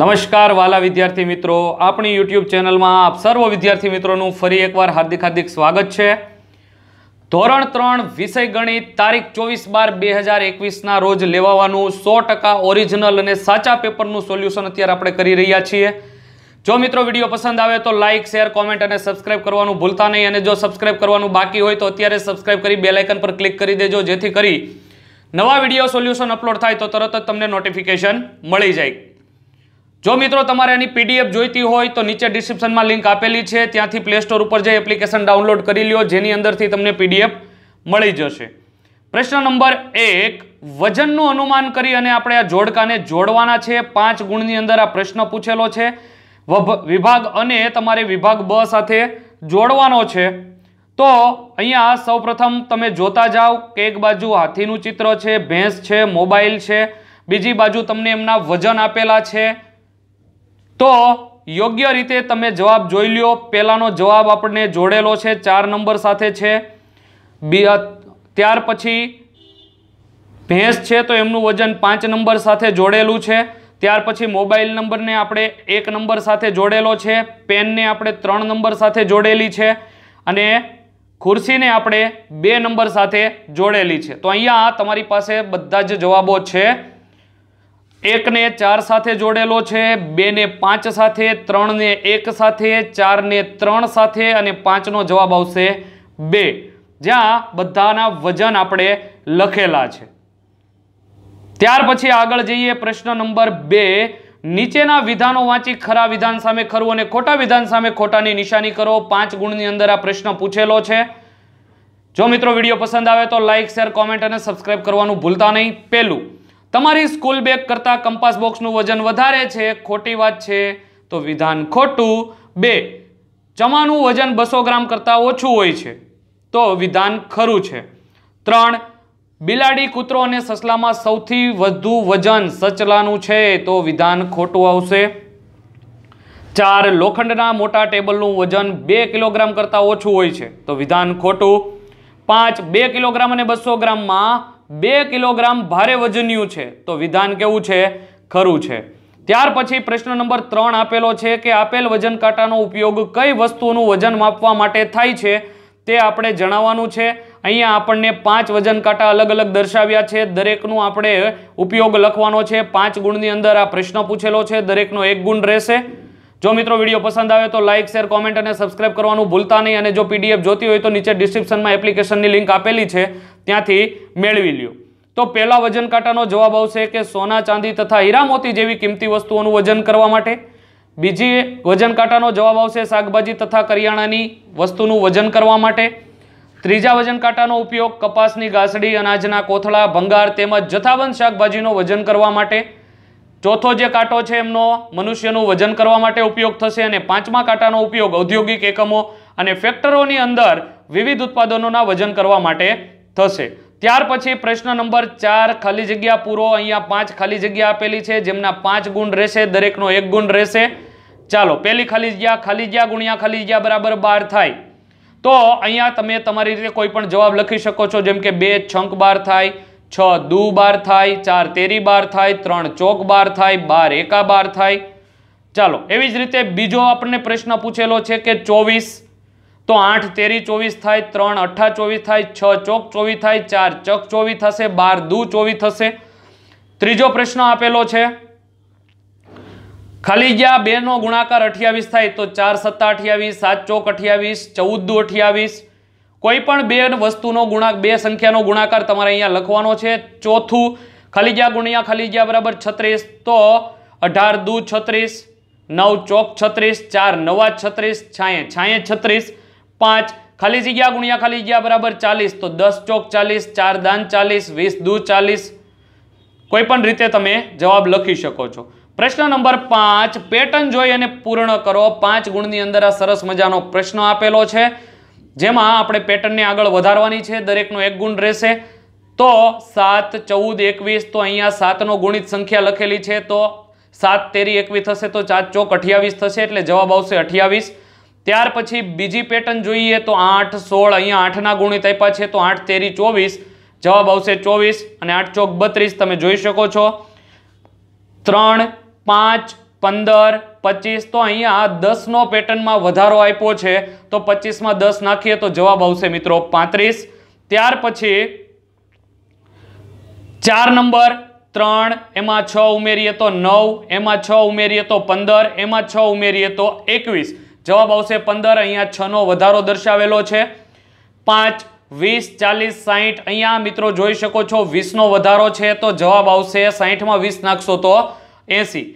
નમસ્કાર વાલા વિદ્યાર્થી મિત્રો આપણી યુટ્યુબ ચેનલમાં આપ સર્વ વિદ્યાર્થી મિત્રોનું ફરી એકવાર હાર્દિક હાર્દિક સ્વાગત છે ધોરણ ત્રણ વિષય ગણિત તારીખ ચોવીસ બાર બે હજાર એકવીસના રોજ લેવાવાનું સો ટકા ઓરિજિનલ અને સાચા પેપરનું સોલ્યુશન અત્યારે આપણે કરી રહ્યા છીએ જો મિત્રો વિડીયો પસંદ આવે તો લાઇક શેર કોમેન્ટ અને સબસ્ક્રાઇબ કરવાનું ભૂલતા નહીં અને જો સબસ્ક્રાઇબ કરવાનું બાકી હોય તો અત્યારે સબસ્ક્રાઇબ કરી બેલાઇકન પર ક્લિક કરી દેજો જેથી કરી નવા વિડીયો સોલ્યુશન અપલોડ થાય તો તરત જ તમને નોટિફિકેશન મળી જાય જો મિત્રો તમારે એની પીડીએફ જોઈતી હોય તો નીચે ડિસ્ક્રિપ્શનમાં લિંક આપેલી છે ત્યાંથી પ્લે સ્ટોર ઉપર જઈ એપ્લિકેશન ડાઉનલોડ કરી લ્યો જેની અંદરથી તમને પીડીએફ મળી જશે પ્રશ્ન નંબર એક વજનનું અનુમાન કરી અને આપણે આ જોડકાને જોડવાના છે પાંચ ગુણની અંદર આ પ્રશ્ન પૂછેલો છે વિભાગ અને તમારે વિભાગ બ સાથે જોડવાનો છે તો અહીંયા સૌપ્રથમ તમે જોતા જાઓ કે એક બાજુ હાથીનું ચિત્ર છે ભેંસ છે મોબાઈલ છે બીજી બાજુ તમને એમના વજન આપેલા છે તો યોગ્ય રીતે તમે જવાબ જોઈ લ્યો પહેલાંનો જવાબ આપણને જોડેલો છે ચાર નંબર સાથે છે ત્યાર પછી ભેંસ છે તો એમનું વજન પાંચ નંબર સાથે જોડેલું છે ત્યાર પછી મોબાઈલ નંબરને આપણે એક નંબર સાથે જોડેલો છે પેનને આપણે ત્રણ નંબર સાથે જોડેલી છે અને ખુરશીને આપણે બે નંબર સાથે જોડેલી છે તો અહીંયા તમારી પાસે બધા જ જવાબો છે એકને ચાર સાથે જોડેલો છે બેને પાંચ સાથે ત્રણને એક સાથે ચારને ત્રણ સાથે અને પાંચનો જવાબ આવશે બે જ્યાં બધાના વજન આપણે લખેલા છે ત્યાર પછી આગળ જઈએ પ્રશ્ન નંબર બે નીચેના વિધાનો વાંચી ખરા વિધાન સામે ખરું અને ખોટા વિધાન સામે ખોટાની નિશાની કરો પાંચ ગુણની અંદર આ પ્રશ્ન પૂછેલો છે જો મિત્રો વિડીયો પસંદ આવે તો લાઇક શેર કોમેન્ટ અને સબસ્ક્રાઈબ કરવાનું ભૂલતા નહીં પહેલું તમારી સ્કૂલ બેગ કરતાં કંપાસ બોક્સનું વજન વધારે છે ખોટી વાત છે તો વિધાન ખોટું બે ચમાનું વજન બસો ગ્રામ કરતાં ઓછું હોય છે તો વિધાન ખરું છે ત્રણ બિલાડી કૂતરો અને સસલામાં સૌથી વધુ વજન સચલાનું છે તો વિધાન ખોટું આવશે ચાર લોખંડના મોટા ટેબલનું વજન બે કિલોગ્રામ કરતાં ઓછું હોય છે તો વિધાન ખોટું પાંચ બે કિલોગ્રામ અને બસો ગ્રામમાં બે કિલોગ્રામ ભારે વજનીયું છે તો વિધાન કેવું છે ખરું છે ત્યાર પછી પ્રશ્ન નંબર ત્રણ આપેલો છે કે આપેલ વજન કાંટાનો ઉપયોગ કઈ વસ્તુનું વજન માપવા માટે થાય છે તે આપણે જણાવવાનું છે અહીંયા આપણને પાંચ વજન કાંટા અલગ અલગ દર્શાવ્યા છે દરેકનું આપણે ઉપયોગ લખવાનો છે પાંચ ગુણની અંદર આ પ્રશ્ન પૂછેલો છે દરેકનો એક ગુણ રહેશે જો મિત્રો વિડીયો પસંદ આવે તો લાઇક શેર કોમેન્ટ અને સબસ્ક્રાઇબ કરવાનું ભૂલતા નહીં અને જો પીડીએફ જોતી હોય તો નીચે ડિસ્ક્રિપ્શનમાં એપ્લિકેશનની લિંક આપેલી છે ત્યાંથી મેળવી લ્યો તો પહેલા વજન કાંટાનો જવાબ આવશે કે સોના ચાંદી તથા હીરા જેવી કિંમતી વસ્તુઓનું વજન કરવા માટે બીજી વજન કાંટાનો જવાબ આવશે શાકભાજી તથા કરિયાણાની વસ્તુનું વજન કરવા માટે ત્રીજા વજન કાંટાનો ઉપયોગ કપાસની ગાસડી અનાજના કોથળા ભંગાર તેમજ જથ્થાબંધ શાકભાજીનું વજન કરવા માટે ચોથો જે કાંટો છે એમનો મનુષ્યનું વજન કરવા માટે ઉપયોગ થશે અને પાંચમા કાંટાનો ઉપયોગ ઔદ્યોગિક એકમો અને ફેક્ટરોની અંદર વિવિધ ઉત્પાદનોના વજન કરવા માટે થશે ત્યાર પછી પ્રશ્ન નંબર ચાર ખાલી જગ્યા પૂરો અહીંયા પાંચ ખાલી જગ્યા આપેલી છે જેમના પાંચ ગુણ રહેશે દરેકનો એક ગુણ રહેશે ચાલો પહેલી ખાલી જગ્યા ખાલી જગ્યા ગુણ્યા ખાલી જગ્યા બરાબર બાર થાય તો અહીંયા તમે તમારી રીતે કોઈ પણ જવાબ લખી શકો છો જેમ કે બે છંક બાર થાય છ દુ બાર થાય ચાર તેરી બાર થાય ત્રણ ચોક બાર થાય બાર એકા બાર થાય ચાલો એવી જ રીતે બીજો આપણને પ્રશ્ન પૂછેલો છે કે ચોવીસ તો આઠ તેરી ચોવીસ થાય ત્રણ અઠા ચોવીસ થાય છ ચોક ચોવીસ થાય ચાર ચક ચોવીસ થશે બાર દુ ચોવીસ થશે ત્રીજો પ્રશ્ન આપેલો છે ખાલી ગયા બેનો ગુણાકાર અઠ્યાવીસ થાય તો ચાર સત્તા અઠ્યાવીસ સાત ચોક અઠ્યાવીસ ચૌદ દુ અઠ્યાવીસ કોઈ પણ બે વસ્તુનો ગુણાક બે સંખ્યાનો ગુણાકાર તમારે અહીંયા લખવાનો છે ચોથું ખલીજા ગુણ્યા ખલીજા બરાબર છત્રીસ તો અઢાર દુ છત્રીસ નવ ચોક છત્રીસ ચાર નવા છત્રીસ છાંયે છાંયે છત્રીસ પાંચ ખાલી જગ્યા ગુણ્યા ખાલી જગ્યા બરાબર ચાલીસ તો દસ ચોક ચાલીસ ચાર દાન ચાલીસ વીસ દુ ચાલીસ કોઈ પણ રીતે તમે જવાબ લખી શકો છો પ્રશ્ન નંબર પાંચ પેટર્ન જોઈ અને પૂર્ણ કરો પાંચ ગુણની અંદર આ સરસ મજાનો પ્રશ્ન આપેલો છે જેમાં આપણે પેટર્નને આગળ વધારવાની છે દરેકનો એક ગુણ રહેશે તો સાત ચૌદ એકવીસ તો અહીંયા સાતનો ગુણિત સંખ્યા લખેલી છે તો સાત તેરી એકવીસ થશે તો ચાર ચોક અઠ્યાવીસ થશે એટલે જવાબ આવશે અઠ્યાવીસ ત્યાર પછી બીજી પેટર્ન જોઈએ તો આઠ સોળ અહીંયા આઠના ગુણિત આપ્યા છે તો આઠ તેરી ચોવીસ જવાબ આવશે ચોવીસ અને આઠ ચોક બત્રીસ તમે જોઈ શકો છો ત્રણ પાંચ પંદર પચીસ તો અહીંયા દસનો પેટર્નમાં વધારો આપ્યો છે તો પચીસમાં દસ નાખીએ તો જવાબ આવશે મિત્રો પાંત્રીસ ત્યાર પછી ચાર નંબર ત્રણ એમાં છ ઉમેરીએ તો નવ એમાં છ ઉમેરીએ તો પંદર એમાં છ ઉમેરીએ તો એકવીસ જવાબ આવશે પંદર અહીંયા છનો વધારો દર્શાવેલો છે પાંચ વીસ ચાલીસ સાહીઠ અહીંયા મિત્રો જોઈ શકો છો વીસનો વધારો છે તો જવાબ આવશે સાહીઠમાં વીસ નાખશો તો એંસી